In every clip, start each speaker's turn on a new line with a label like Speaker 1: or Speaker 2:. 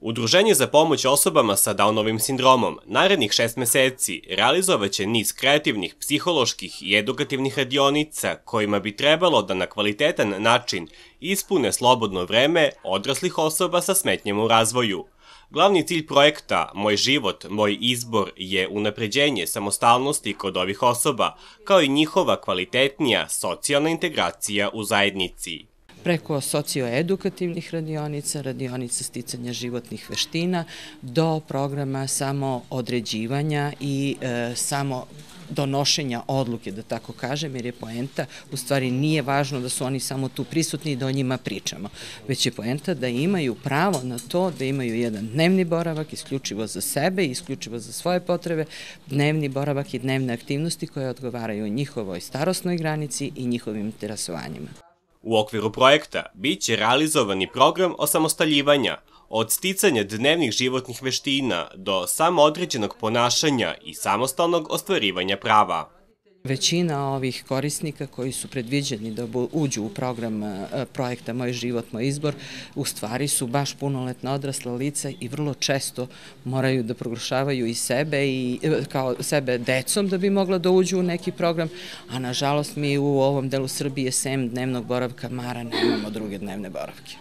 Speaker 1: Udruženje za pomoć osobama sa Downovim sindromom narednih šest meseci realizovaće niz kreativnih, psiholoških i edukativnih radionica kojima bi trebalo da na kvalitetan način ispune slobodno vreme odraslih osoba sa smetnjem u razvoju. Glavni cilj projekta Moj život, moj izbor je unapređenje samostalnosti kod ovih osoba, kao i njihova kvalitetnija socijalna integracija u zajednici
Speaker 2: preko socioedukativnih radionica, radionica sticanja životnih veština, do programa samo određivanja i e, samo donošenja odluke, da tako kažem, jer je poenta, u stvari nije važno da su oni samo tu prisutni i da o njima pričamo, već je poenta da imaju pravo na to da imaju jedan dnevni boravak isključivo za sebe i isključivo za svoje potrebe, dnevni boravak i dnevne aktivnosti koje odgovaraju njihovoj starostnoj granici i njihovim
Speaker 1: interesovanjima. U okviru projekta biće realizovan i program osamostaljivanja, od sticanja dnevnih životnih veština do samoodređenog ponašanja i samostalnog ostvarivanja prava.
Speaker 2: Većina ovih korisnika koji su predviđeni da uđu u program e, projekta Moj život, moj izbor, u stvari su baš punoletna odrasla lica i vrlo često moraju da proglašavaju i sebe i e, kao sebe decom da bi mogla da uđu u neki program, a nažalost mi u ovom delu Srbije sem dnevnog boravka Mara nemamo druge dnevne boravke.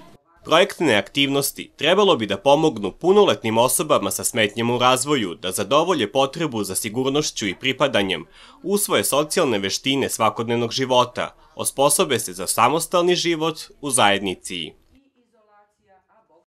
Speaker 1: Projektne aktivnosti trebalo bi da pomognu punoletnim osobama sa smetnjem u razvoju da zadovolje potrebu za sigurnošću i pripadanjem, usvoje socijalne veštine svakodnevnog života, osposobe se za samostalni život u zajednici.